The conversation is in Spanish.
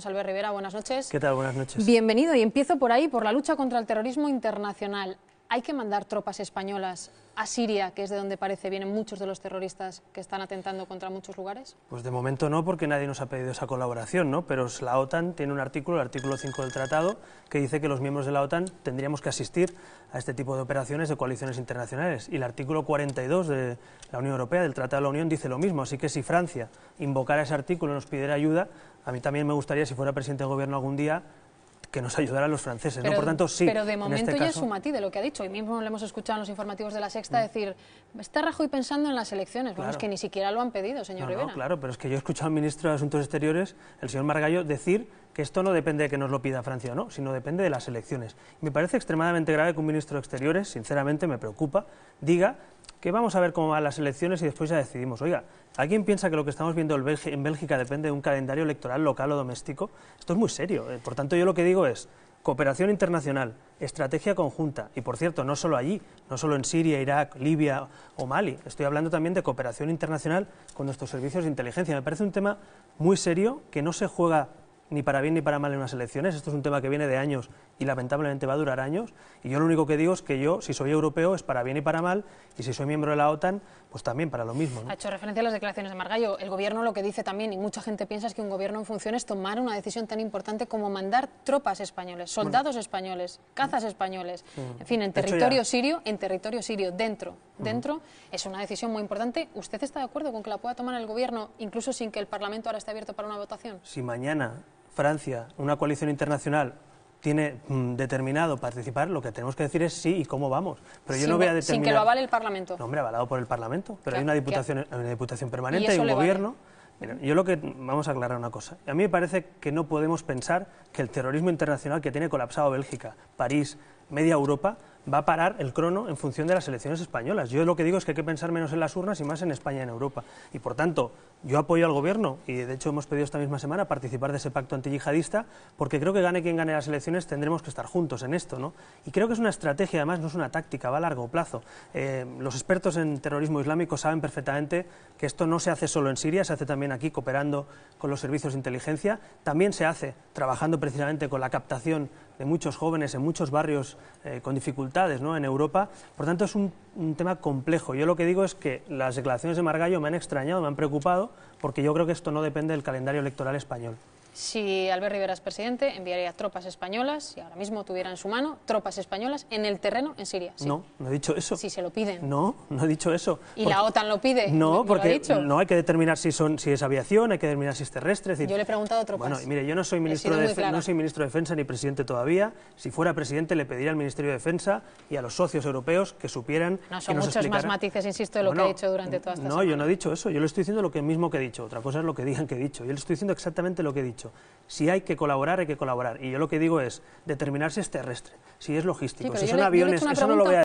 Salve Rivera, buenas noches. ¿Qué tal? Buenas noches. Bienvenido y empiezo por ahí, por la lucha contra el terrorismo internacional. ¿Hay que mandar tropas españolas a Siria, que es de donde parece vienen muchos de los terroristas que están atentando contra muchos lugares? Pues de momento no, porque nadie nos ha pedido esa colaboración, ¿no? Pero la OTAN tiene un artículo, el artículo 5 del tratado, que dice que los miembros de la OTAN tendríamos que asistir a este tipo de operaciones de coaliciones internacionales. Y el artículo 42 de la Unión Europea, del Tratado de la Unión, dice lo mismo. Así que si Francia invocara ese artículo y nos pidiera ayuda, a mí también me gustaría, si fuera presidente de gobierno algún día, que nos ayudara a los franceses. Pero, Por tanto, sí. Pero de este momento ya es Sumatí de lo que ha dicho. Y mismo lo hemos escuchado en los informativos de la Sexta mm. decir, está Rajoy pensando en las elecciones. que ni siquiera lo han pedido, señor Rivera. claro, pero es que yo he escuchado al ministro de Asuntos Exteriores, el señor Margallo, decir que esto no depende de que nos lo pida Francia o no, sino depende de las elecciones. Me parece extremadamente grave que un ministro de Exteriores, sinceramente me preocupa, diga que vamos a ver cómo van las elecciones y después ya decidimos. Oiga, ¿alguien piensa que lo que estamos viendo en Bélgica depende de un calendario electoral local o doméstico? Esto es muy serio. Eh. Por tanto, yo lo que digo es cooperación internacional, estrategia conjunta, y por cierto, no solo allí, no solo en Siria, Irak, Libia o Mali, estoy hablando también de cooperación internacional con nuestros servicios de inteligencia. Me parece un tema muy serio que no se juega ni para bien ni para mal en unas elecciones. Esto es un tema que viene de años y lamentablemente va a durar años. Y yo lo único que digo es que yo, si soy europeo, es para bien y para mal, y si soy miembro de la OTAN, pues también para lo mismo. Ha hecho referencia a las declaraciones de Margallo. El gobierno lo que dice también, y mucha gente piensa, es que un gobierno en funciones tomar una decisión tan importante como mandar tropas españoles, soldados españoles, cazas españoles, mm. en fin, en territorio sirio, en territorio sirio, dentro, dentro, es una decisión muy importante. ¿Usted está de acuerdo con que la pueda tomar el gobierno, incluso sin que el Parlamento ahora esté abierto para una votación? Si mañana Francia, una coalición internacional, tiene mm, determinado participar, lo que tenemos que decir es sí y cómo vamos. Pero yo no voy a determinar... Sin que lo avale el Parlamento. No, hombre, avalado por el Parlamento. Pero hay una diputación, permanente y, un gobierno... yo lo que vamos a aclarar una cosa. A mí me parece que no podemos pensar que el terrorismo internacional que tiene colapsado Bélgica, París, media Europa va a parar el crono en función de las elecciones españolas. Yo lo que digo es que hay que pensar menos en las urnas y más en España y en Europa. Y por tanto, yo apoyo al Gobierno y de hecho hemos pedido esta misma semana participar de ese pacto antiyihadista porque creo que gane quien gane las elecciones tendremos que estar juntos en esto. ¿no? Y creo que es una estrategia, además no es una táctica, va a largo plazo. Eh, los expertos en terrorismo islámico saben perfectamente que esto no se hace solo en Siria, se hace también aquí cooperando con los servicios de inteligencia, también se hace trabajando precisamente con la captación de muchos jóvenes en muchos barrios eh, con dificultades en Europa. Por tanto, es un, tema complejo. Yo lo que digo es que las declaraciones de Margallo me han extrañado, me han preocupado, porque yo creo que esto no depende del calendario electoral español. Si Albert Rivera es presidente, enviaría tropas españolas, si ahora mismo tuviera en su mano tropas españolas en el terreno en Siria. No, no he dicho eso. Si se lo piden. No, no he dicho eso. ¿Y la OTAN lo pide? No, porque no hay que determinar si, son, si es aviación, hay que determinar si es terrestre. yo le he preguntado a tropas. Bueno, mire, yo no soy, ministro de no soy ministro de Defensa ni presidente todavía. Si fuera presidente, le pediría al Ministerio de Defensa y a los socios europeos que supieran. No, son muchos más matices, insisto, de lo que he dicho durante toda esta No, yo no he dicho eso. Yo le estoy diciendo lo mismo que he dicho. Otra cosa es lo que digan que he dicho. Yo le estoy diciendo exactamente lo que he dicho. Si hay que colaborar, hay que colaborar. Y yo lo que digo es determinar si es terrestre, si es logístico, si son aviones, eso no lo voy a